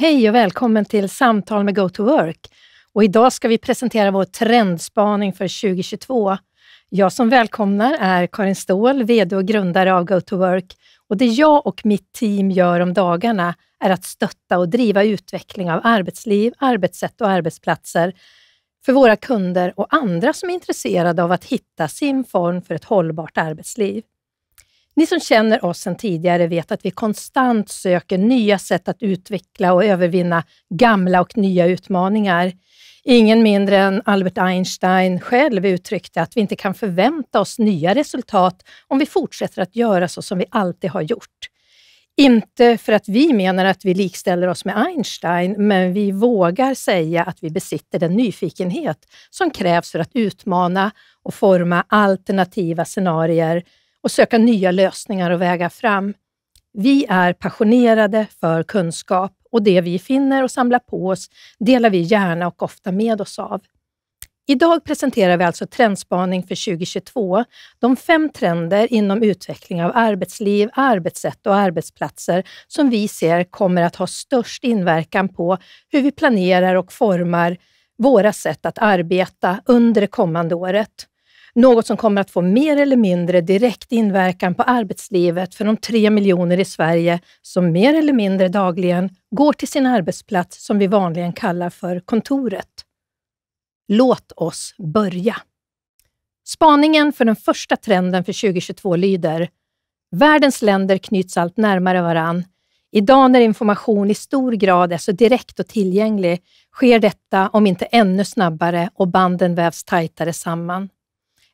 Hej och välkommen till Samtal med Go to Work. Och idag ska vi presentera vår trendspaning för 2022. Jag som välkomnar är Karin Ståhl, VD och grundare av Go to Work. Och det jag och mitt team gör om dagarna är att stötta och driva utveckling av arbetsliv, arbetssätt och arbetsplatser för våra kunder och andra som är intresserade av att hitta sin form för ett hållbart arbetsliv. Ni som känner oss sedan tidigare vet att vi konstant söker nya sätt att utveckla och övervinna gamla och nya utmaningar. Ingen mindre än Albert Einstein själv uttryckte att vi inte kan förvänta oss nya resultat om vi fortsätter att göra så som vi alltid har gjort. Inte för att vi menar att vi likställer oss med Einstein, men vi vågar säga att vi besitter den nyfikenhet som krävs för att utmana och forma alternativa scenarier och söka nya lösningar och vägar fram. Vi är passionerade för kunskap och det vi finner och samlar på oss delar vi gärna och ofta med oss av. Idag presenterar vi alltså Trendspaning för 2022, de fem trender inom utveckling av arbetsliv, arbetssätt och arbetsplatser som vi ser kommer att ha störst inverkan på hur vi planerar och formar våra sätt att arbeta under det kommande året. Något som kommer att få mer eller mindre direkt inverkan på arbetslivet för de tre miljoner i Sverige som mer eller mindre dagligen går till sin arbetsplats som vi vanligen kallar för kontoret. Låt oss börja. Spaningen för den första trenden för 2022 lyder Världens länder knyts allt närmare varann. Idag när information i stor grad är så direkt och tillgänglig sker detta, om inte ännu snabbare, och banden vävs tajtare samman.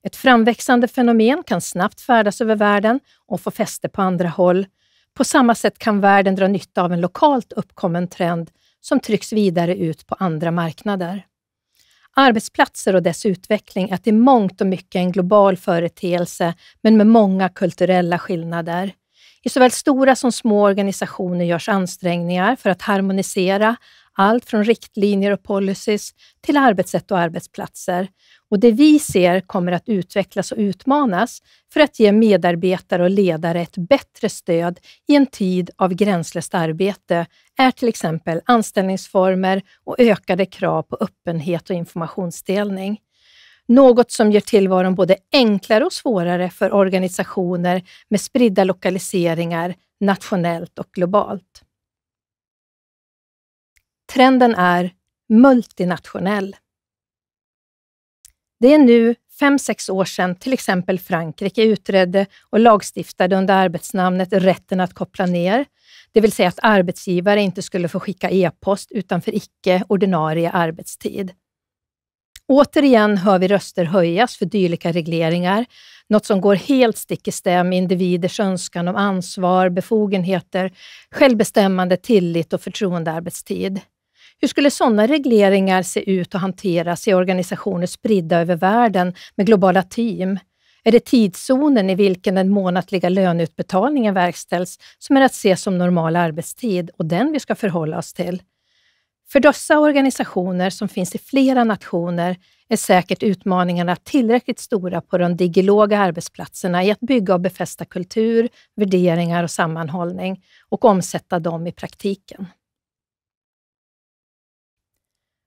Ett framväxande fenomen kan snabbt färdas över världen och få fäste på andra håll. På samma sätt kan världen dra nytta av en lokalt uppkommen trend som trycks vidare ut på andra marknader. Arbetsplatser och dess utveckling är till mångt och mycket en global företeelse, men med många kulturella skillnader. I såväl stora som små organisationer görs ansträngningar för att harmonisera allt från riktlinjer och policies till arbetssätt och arbetsplatser och det vi ser kommer att utvecklas och utmanas för att ge medarbetare och ledare ett bättre stöd i en tid av gränslöst arbete är till exempel anställningsformer och ökade krav på öppenhet och informationsdelning. Något som gör tillvaron både enklare och svårare för organisationer med spridda lokaliseringar nationellt och globalt. Trenden är multinationell. Det är nu fem sex år sedan till exempel Frankrike utredde och lagstiftade under arbetsnamnet rätten att koppla ner, det vill säga att arbetsgivare inte skulle få skicka e-post utanför icke ordinarie arbetstid. Återigen hör vi röster höjas för dylika regleringar, något som går helt stick i stäv med individers önskan om ansvar, befogenheter, självbestämmande, tillit och förtroendearbetstid. Hur skulle sådana regleringar se ut och hanteras i organisationer spridda över världen med globala team? Är det tidszonen i vilken den månatliga löneutbetalningen verkställs som är att se som normal arbetstid och den vi ska förhålla oss till? För dessa organisationer, som finns i flera nationer, är säkert utmaningarna tillräckligt stora på de digiloga arbetsplatserna i att bygga och befästa kultur, värderingar och sammanhållning och omsätta dem i praktiken.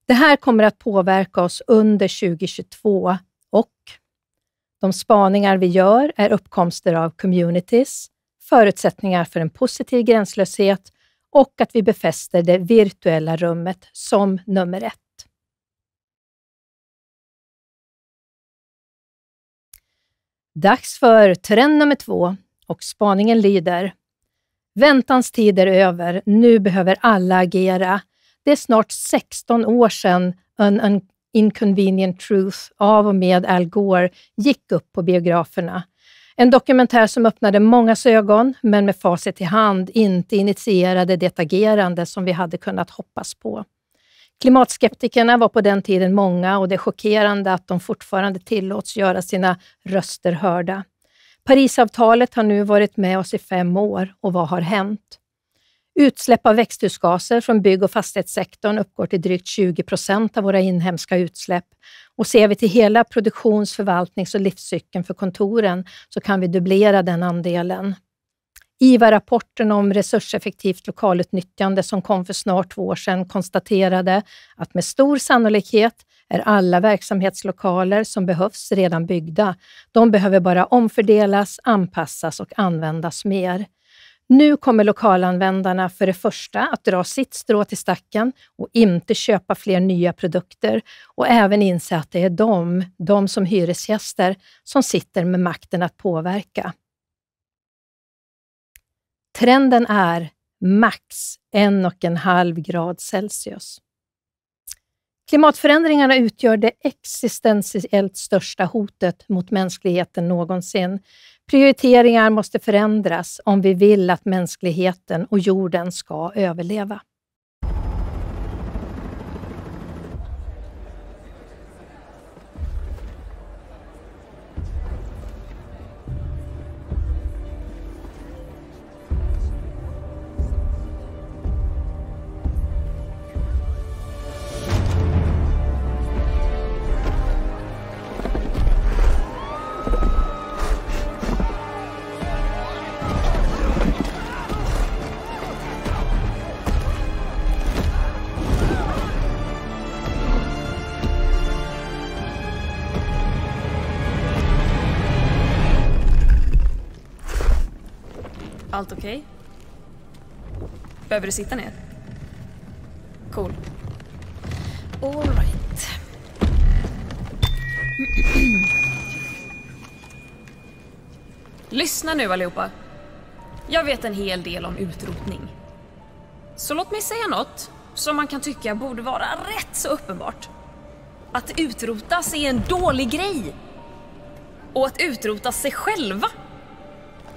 Det här kommer att påverka oss under 2022 och de spaningar vi gör är uppkomster av communities, förutsättningar för en positiv gränslöshet och att vi befäster det virtuella rummet som nummer ett. Dags för trend nummer två och spaningen lyder Väntans tid är över. Nu behöver alla agera. Det är snart 16 år sedan en, en Inconvenient Truth av och med Al Gore gick upp på biograferna. En dokumentär som öppnade mångas ögon, men med facit i hand inte initierade det agerande som vi hade kunnat hoppas på. Klimatskeptikerna var på den tiden många och det är chockerande att de fortfarande tillåts göra sina röster hörda. Parisavtalet har nu varit med oss i fem år och vad har hänt? Utsläpp av växthusgaser från bygg och fastighetssektorn uppgår till drygt 20 procent av våra inhemska utsläpp och ser vi till hela produktions-, förvaltnings och livscykeln för kontoren så kan vi dubblera den andelen. IVA-rapporten om resurseffektivt lokalutnyttjande som kom för snart två år sedan konstaterade att med stor sannolikhet är alla verksamhetslokaler som behövs redan byggda. De behöver bara omfördelas, anpassas och användas mer. Nu kommer lokalanvändarna för det första att dra sitt strå till stacken och inte köpa fler nya produkter och även inse att det är de, de som hyresgäster, som sitter med makten att påverka. Trenden är max en och en halv grad Celsius. Klimatförändringarna utgör det existentiellt största hotet mot mänskligheten någonsin. Prioriteringar måste förändras om vi vill att mänskligheten och jorden ska överleva. Allt okej? Okay? Behöver du sitta ner? Cool. All right. Lyssna nu allihopa. Jag vet en hel del om utrotning. Så låt mig säga något som man kan tycka borde vara rätt så uppenbart. Att utrotas är en dålig grej. Och att utrota sig själva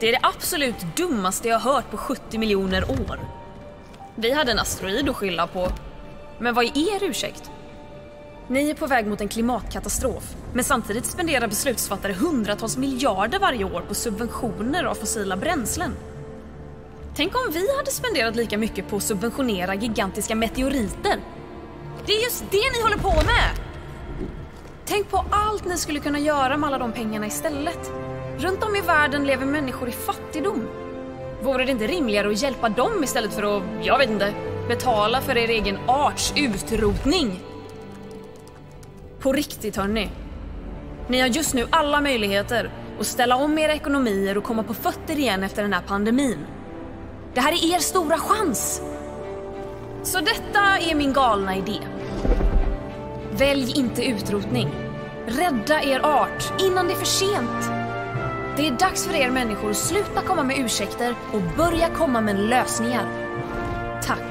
det är det absolut dummaste jag hört på 70 miljoner år. Vi hade en asteroid att skylla på. Men vad är er ursäkt? Ni är på väg mot en klimatkatastrof, men samtidigt spenderar beslutsfattare hundratals miljarder varje år på subventioner av fossila bränslen. Tänk om vi hade spenderat lika mycket på att subventionera gigantiska meteoriter. Det är just det ni håller på med! Tänk på allt ni skulle kunna göra med alla de pengarna istället. Runt om i världen lever människor i fattigdom. Vore det inte rimligare att hjälpa dem istället för att, jag vet inte, betala för er egen arts utrotning? På riktigt hörni. Ni har just nu alla möjligheter att ställa om era ekonomier och komma på fötter igen efter den här pandemin. Det här är er stora chans! Så detta är min galna idé. Välj inte utrotning. Rädda er art innan det är för sent. Det är dags för er människor att sluta komma med ursäkter och börja komma med lösningar. Tack.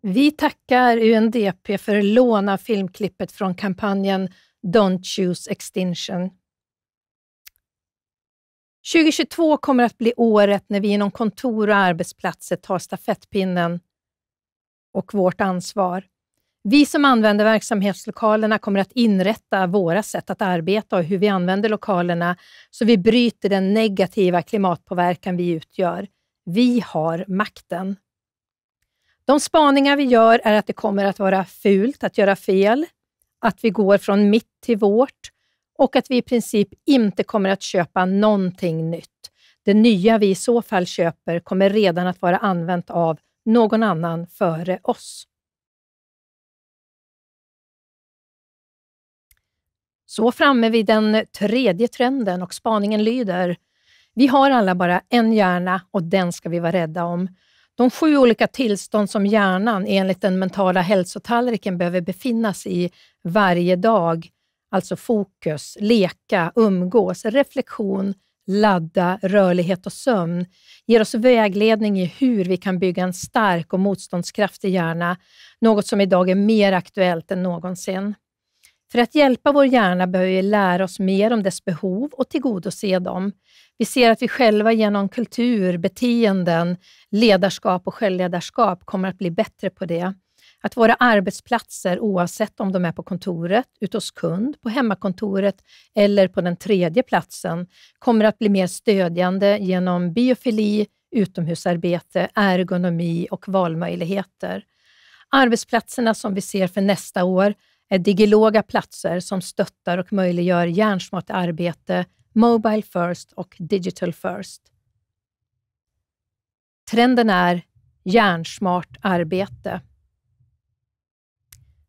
Vi tackar UNDP för att låna filmklippet från kampanjen Don't choose extinction. 2022 kommer att bli året när vi inom kontor och arbetsplatser tar stafettpinnen och vårt ansvar. Vi som använder verksamhetslokalerna kommer att inrätta våra sätt att arbeta och hur vi använder lokalerna så vi bryter den negativa klimatpåverkan vi utgör. Vi har makten. De spaningar vi gör är att det kommer att vara fult att göra fel, att vi går från mitt till vårt och att vi i princip inte kommer att köpa någonting nytt. Det nya vi i så fall köper kommer redan att vara använt av någon annan före oss. Så framme vid den tredje trenden och spaningen lyder. Vi har alla bara en hjärna och den ska vi vara rädda om. De sju olika tillstånd som hjärnan enligt den mentala hälsotallriken behöver befinna sig i varje dag, alltså fokus, leka, umgås, reflektion, ladda, rörlighet och sömn, ger oss vägledning i hur vi kan bygga en stark och motståndskraftig hjärna, något som idag är mer aktuellt än någonsin. För att hjälpa vår hjärna behöver vi lära oss mer om dess behov och tillgodose dem. Vi ser att vi själva genom kultur, beteenden, ledarskap och självledarskap kommer att bli bättre på det. Att våra arbetsplatser, oavsett om de är på kontoret, ute hos kund, på hemmakontoret eller på den tredje platsen, kommer att bli mer stödjande genom biofili, utomhusarbete, ergonomi och valmöjligheter. Arbetsplatserna som vi ser för nästa år digiloga platser som stöttar och möjliggör hjärnsmart arbete, Mobile First och Digital First. Trenden är hjärnsmart arbete.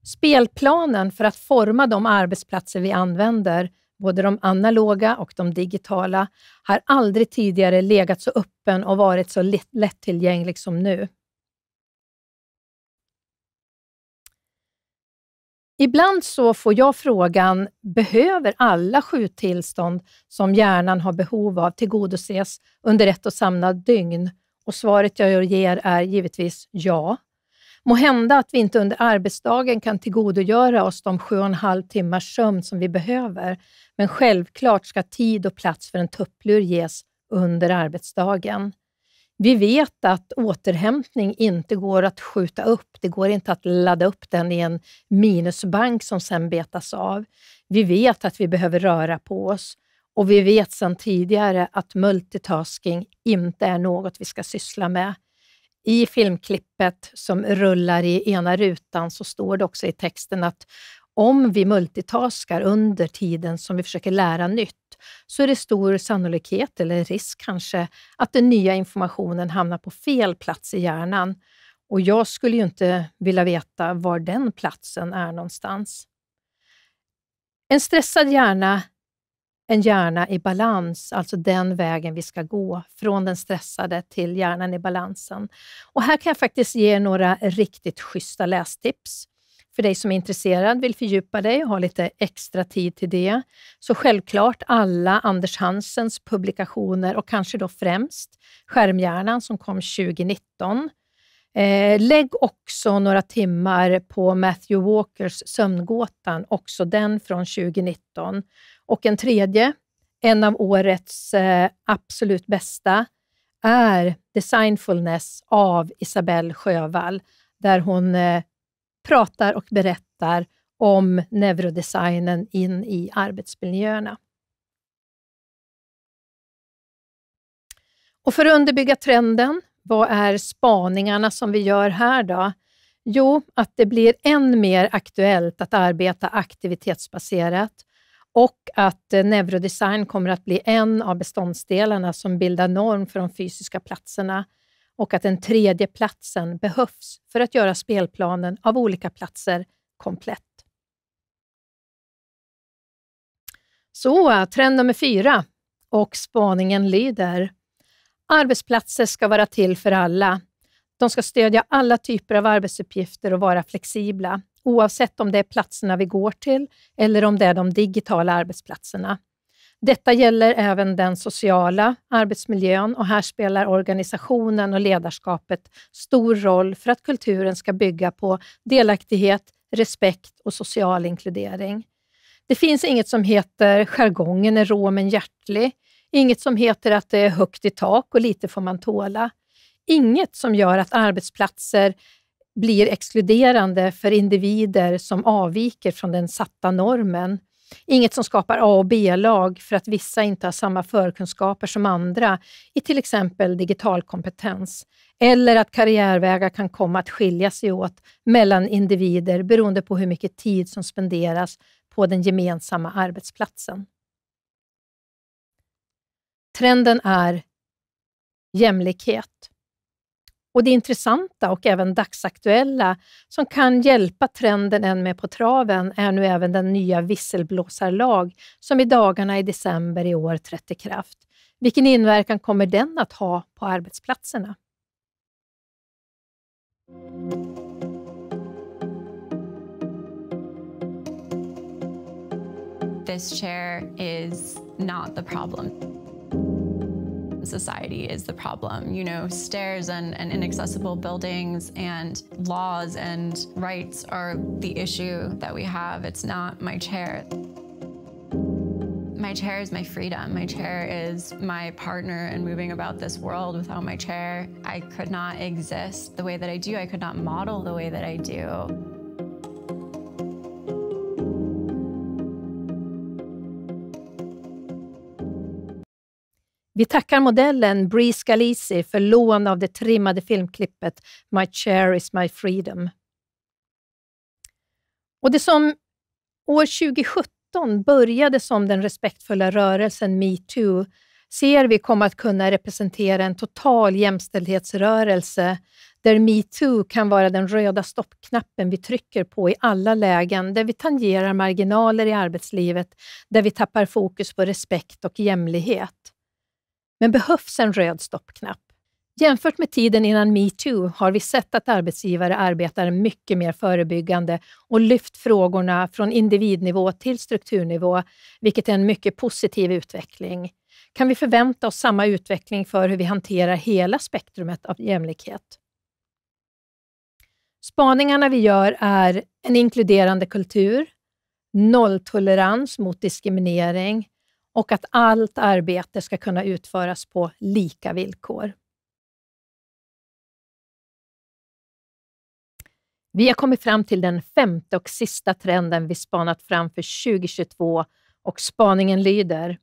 Spelplanen för att forma de arbetsplatser vi använder, både de analoga och de digitala, har aldrig tidigare legat så öppen och varit så lättillgänglig som nu. Ibland så får jag frågan, behöver alla sju tillstånd som hjärnan har behov av tillgodoses under ett och samma dygn? Och svaret jag ger är givetvis ja. Må hända att vi inte under arbetsdagen kan tillgodogöra oss de sju och en halv timmars sömn som vi behöver, men självklart ska tid och plats för en tupplur ges under arbetsdagen. Vi vet att återhämtning inte går att skjuta upp. Det går inte att ladda upp den i en minusbank som sen betas av. Vi vet att vi behöver röra på oss och vi vet sedan tidigare att multitasking inte är något vi ska syssla med. I filmklippet som rullar i ena rutan så står det också i texten att om vi multitaskar under tiden som vi försöker lära nytt så är det stor sannolikhet, eller risk kanske, att den nya informationen hamnar på fel plats i hjärnan. Och jag skulle ju inte vilja veta var den platsen är någonstans. En stressad hjärna, en hjärna i balans, alltså den vägen vi ska gå, från den stressade till hjärnan i balansen. Och här kan jag faktiskt ge några riktigt schyssta lästips för dig som är intresserad, vill fördjupa dig och ha lite extra tid till det. Så självklart alla Anders Hansens publikationer och kanske då främst Skärmhjärnan som kom 2019. Eh, lägg också några timmar på Matthew Walkers Sömngåtan, också den från 2019. Och en tredje, en av årets eh, absolut bästa, är Designfulness av Isabelle Sjövall, där hon eh, pratar och berättar om neurodesignen in i arbetsmiljöerna. Och för att underbygga trenden, vad är spaningarna som vi gör här då? Jo, att det blir än mer aktuellt att arbeta aktivitetsbaserat och att eh, neurodesign kommer att bli en av beståndsdelarna som bildar norm för de fysiska platserna och att den tredje platsen behövs för att göra spelplanen av olika platser komplett. Så, trend nummer fyra och spaningen lyder. Arbetsplatser ska vara till för alla. De ska stödja alla typer av arbetsuppgifter och vara flexibla, oavsett om det är platserna vi går till eller om det är de digitala arbetsplatserna. Detta gäller även den sociala arbetsmiljön och här spelar organisationen och ledarskapet stor roll för att kulturen ska bygga på delaktighet, respekt och social inkludering. Det finns inget som heter jargongen är rå men hjärtlig, inget som heter att det är högt i tak och lite får man tåla. Inget som gör att arbetsplatser blir exkluderande för individer som avviker från den satta normen Inget som skapar A och B-lag för att vissa inte har samma förkunskaper som andra i till exempel digital kompetens eller att karriärvägar kan komma att skilja sig åt mellan individer beroende på hur mycket tid som spenderas på den gemensamma arbetsplatsen. Trenden är jämlikhet och det intressanta och även dagsaktuella som kan hjälpa trenden än med på traven är nu även den nya visselblåsarlag som i dagarna i december i år trätt i kraft. Vilken inverkan kommer den att ha på arbetsplatserna? This chair is not the problem. society is the problem. You know, stairs and, and inaccessible buildings and laws and rights are the issue that we have. It's not my chair my chair is my freedom. My chair is my partner in moving about this world. Without my chair, I could not exist the way that I do. I could not model the way that I do. Vi tackar modellen Bree Scalisi för lån av det trimmade filmklippet My chair is my freedom. Och det som år 2017 började som den respektfulla rörelsen metoo ser vi kommer att kunna representera en total jämställdhetsrörelse där metoo kan vara den röda stoppknappen vi trycker på i alla lägen, där vi tangerar marginaler i arbetslivet, där vi tappar fokus på respekt och jämlikhet. Men behövs en röd stoppknapp? Jämfört med tiden innan metoo har vi sett att arbetsgivare arbetar mycket mer förebyggande och lyft frågorna från individnivå till strukturnivå, vilket är en mycket positiv utveckling. Kan vi förvänta oss samma utveckling för hur vi hanterar hela spektrumet av jämlikhet? Spaningarna vi gör är en inkluderande kultur, nolltolerans mot diskriminering, och att allt arbete ska kunna utföras på lika villkor. Vi har kommit fram till den femte och sista trenden vi spanat fram för 2022 och spaningen lyder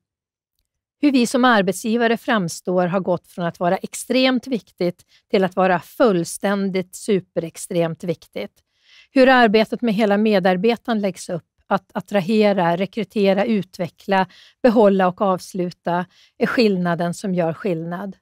hur vi som arbetsgivare framstår har gått från att vara extremt viktigt till att vara fullständigt superextremt viktigt. Hur arbetet med hela medarbetaren läggs upp att attrahera, rekrytera, utveckla, behålla och avsluta är skillnaden som gör skillnad.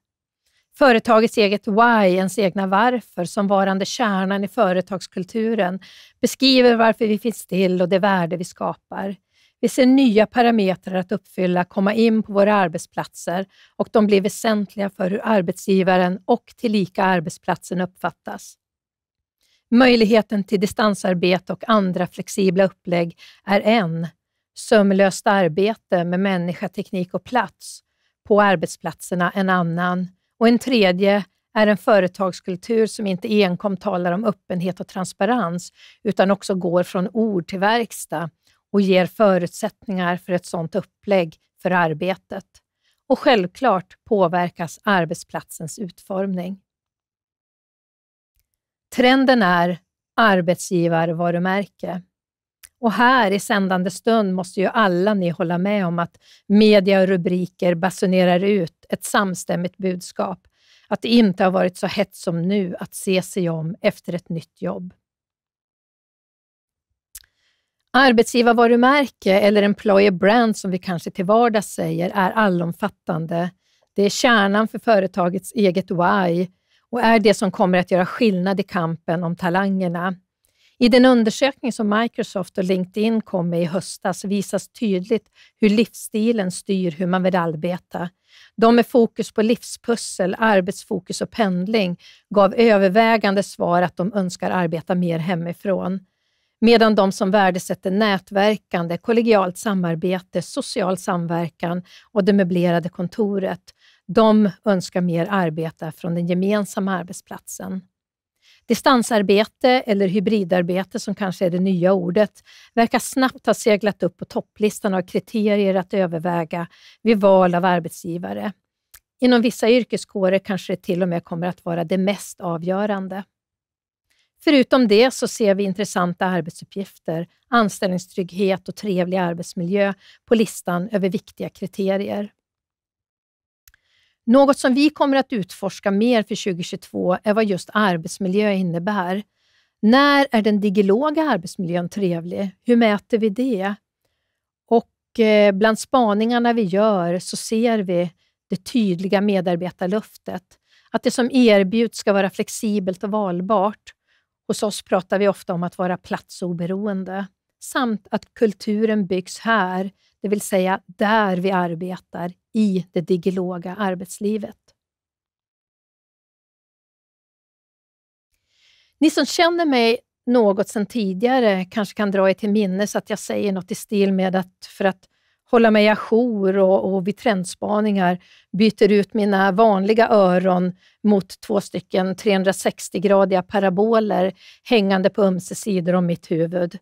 Företagets eget why, ens egna varför, som varande kärnan i företagskulturen, beskriver varför vi finns till och det värde vi skapar. Vi ser nya parametrar att uppfylla komma in på våra arbetsplatser och de blir väsentliga för hur arbetsgivaren och tillika arbetsplatsen uppfattas. Möjligheten till distansarbete och andra flexibla upplägg är en. Sömlöst arbete med människa, teknik och plats på arbetsplatserna en annan. Och en tredje är en företagskultur som inte enkom talar om öppenhet och transparens, utan också går från ord till verkstad och ger förutsättningar för ett sådant upplägg för arbetet. Och självklart påverkas arbetsplatsens utformning. Trenden är arbetsgivarvarumärke. Och här i sändande stund måste ju alla ni hålla med om att media och rubriker basunerar ut ett samstämmigt budskap. Att det inte har varit så hett som nu att se sig om efter ett nytt jobb. Arbetsgivarvarumärke, eller employer brand som vi kanske till vardags säger, är allomfattande. Det är kärnan för företagets eget why, och är det som kommer att göra skillnad i kampen om talangerna. I den undersökning som Microsoft och LinkedIn kom med i höstas visas tydligt hur livsstilen styr hur man vill arbeta. De med fokus på livspussel, arbetsfokus och pendling gav övervägande svar att de önskar arbeta mer hemifrån. Medan de som värdesätter nätverkande, kollegialt samarbete, social samverkan och det möblerade kontoret de önskar mer arbeta från den gemensamma arbetsplatsen. Distansarbete eller hybridarbete, som kanske är det nya ordet, verkar snabbt ha seglat upp på topplistan av kriterier att överväga vid val av arbetsgivare. Inom vissa yrkeskårer kanske det till och med kommer att vara det mest avgörande. Förutom det så ser vi intressanta arbetsuppgifter, anställningstrygghet och trevlig arbetsmiljö på listan över viktiga kriterier. Något som vi kommer att utforska mer för 2022 är vad just arbetsmiljö innebär. När är den digiloga arbetsmiljön trevlig? Hur mäter vi det? Och eh, bland spaningarna vi gör så ser vi det tydliga medarbetarlöftet. Att det som erbjuds ska vara flexibelt och valbart. Hos oss pratar vi ofta om att vara platsoberoende samt att kulturen byggs här det vill säga där vi arbetar i det digiloga arbetslivet. Ni som känner mig något sedan tidigare kanske kan dra er till minnes att jag säger något i stil med att för att hålla mig ajour och, och vid trendspaningar byter ut mina vanliga öron mot två stycken 360-gradiga paraboler hängande på ömse sidor om mitt huvud.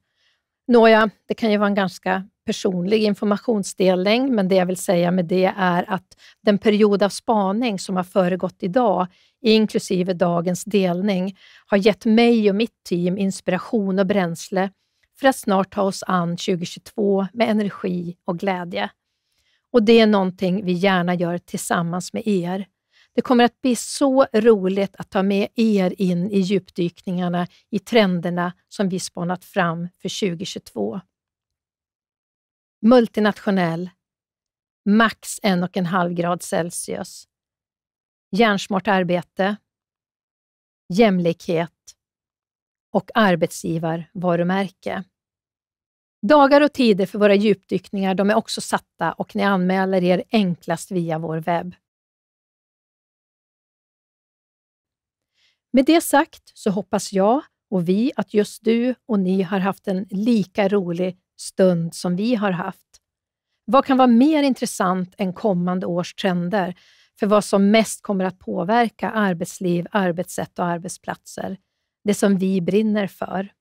Nåja, det kan ju vara en ganska personlig informationsdelning, men det jag vill säga med det är att den period av spaning som har föregått idag, inklusive dagens delning, har gett mig och mitt team inspiration och bränsle för att snart ta oss an 2022 med energi och glädje. Och det är någonting vi gärna gör tillsammans med er. Det kommer att bli så roligt att ta med er in i djupdykningarna i trenderna som vi spanat fram för 2022 multinationell, max en och en halv grad Celsius, hjärnsmart arbete, jämlikhet och arbetsgivarvarumärke. Dagar och tider för våra djupdykningar de är också satta och ni anmäler er enklast via vår webb. Med det sagt så hoppas jag och vi att just du och ni har haft en lika rolig stund som vi har haft. Vad kan vara mer intressant än kommande års trender för vad som mest kommer att påverka arbetsliv, arbetssätt och arbetsplatser? Det som vi brinner för.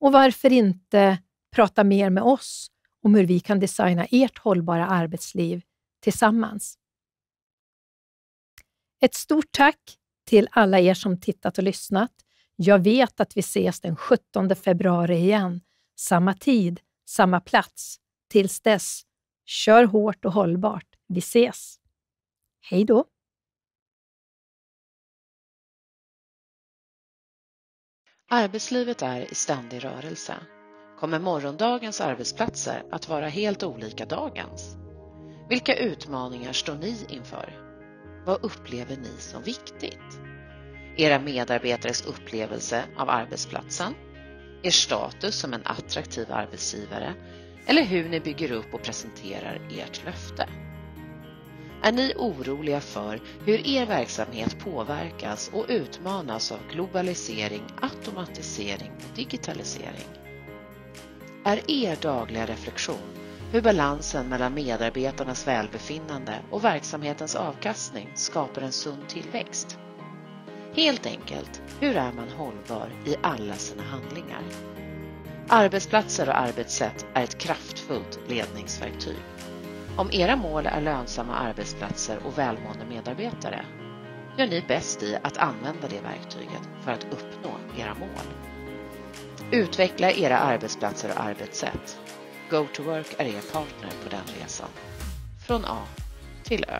Och varför inte prata mer med oss om hur vi kan designa ert hållbara arbetsliv tillsammans? Ett stort tack till alla er som tittat och lyssnat. Jag vet att vi ses den 17 februari igen, samma tid, samma plats. Tills dess, kör hårt och hållbart. Vi ses! Hej då! Arbetslivet är i ständig rörelse. Kommer morgondagens arbetsplatser att vara helt olika dagens? Vilka utmaningar står ni inför? Vad upplever ni som viktigt? Era medarbetares upplevelse av arbetsplatsen? er status som en attraktiv arbetsgivare eller hur ni bygger upp och presenterar ert löfte. Är ni oroliga för hur er verksamhet påverkas och utmanas av globalisering, automatisering och digitalisering? Är er dagliga reflektion hur balansen mellan medarbetarnas välbefinnande och verksamhetens avkastning skapar en sund tillväxt? Helt enkelt, hur är man hållbar i alla sina handlingar? Arbetsplatser och arbetssätt är ett kraftfullt ledningsverktyg. Om era mål är lönsamma arbetsplatser och välmående medarbetare gör ni bäst i att använda det verktyget för att uppnå era mål. Utveckla era arbetsplatser och arbetssätt. GoToWork är er partner på den resan. Från A till Ö.